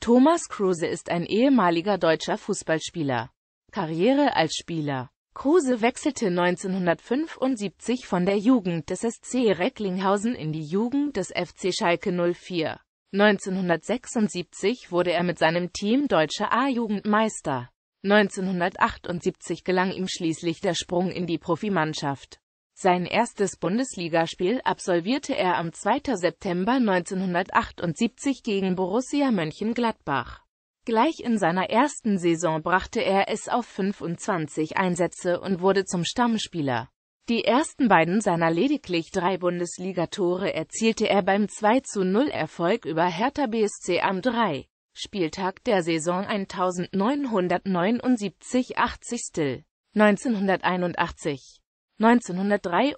Thomas Kruse ist ein ehemaliger deutscher Fußballspieler. Karriere als Spieler Kruse wechselte 1975 von der Jugend des SC Recklinghausen in die Jugend des FC Schalke 04. 1976 wurde er mit seinem Team deutscher A-Jugendmeister. 1978 gelang ihm schließlich der Sprung in die Profimannschaft. Sein erstes Bundesligaspiel absolvierte er am 2. September 1978 gegen Borussia Mönchengladbach. Gleich in seiner ersten Saison brachte er es auf 25 Einsätze und wurde zum Stammspieler. Die ersten beiden seiner lediglich drei Bundesligatore erzielte er beim 2-0-Erfolg über Hertha BSC am 3. Spieltag der Saison 1979-80. 1981 1983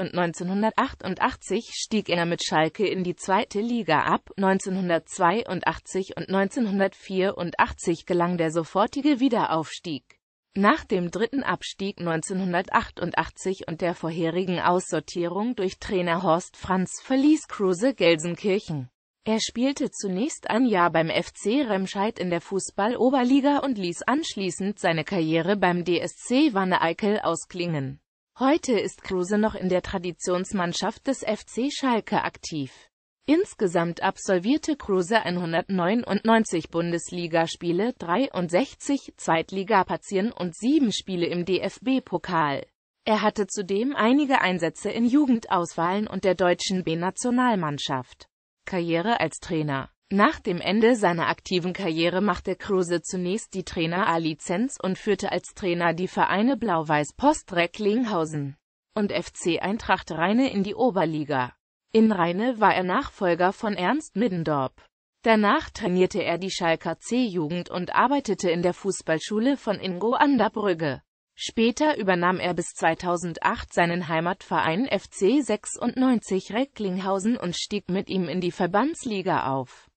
und 1988 stieg er mit Schalke in die zweite Liga ab, 1982 und 1984 gelang der sofortige Wiederaufstieg. Nach dem dritten Abstieg 1988 und der vorherigen Aussortierung durch Trainer Horst Franz verließ Kruse Gelsenkirchen. Er spielte zunächst ein Jahr beim FC Remscheid in der Fußball-Oberliga und ließ anschließend seine Karriere beim DSC Wanne-Eickel ausklingen. Heute ist Kruse noch in der Traditionsmannschaft des FC Schalke aktiv. Insgesamt absolvierte Kruse 199 Bundesligaspiele, 63 Zweitligapazien und 7 Spiele im DFB-Pokal. Er hatte zudem einige Einsätze in Jugendauswahlen und der deutschen B-Nationalmannschaft. Karriere als Trainer nach dem Ende seiner aktiven Karriere machte Kruse zunächst die Trainer-A-Lizenz und führte als Trainer die Vereine Blau-Weiß Post Recklinghausen und FC Eintracht Rheine in die Oberliga. In Rheine war er Nachfolger von Ernst Middendorp. Danach trainierte er die Schalker C-Jugend und arbeitete in der Fußballschule von Ingo Anderbrügge. Später übernahm er bis 2008 seinen Heimatverein FC 96 Recklinghausen und stieg mit ihm in die Verbandsliga auf.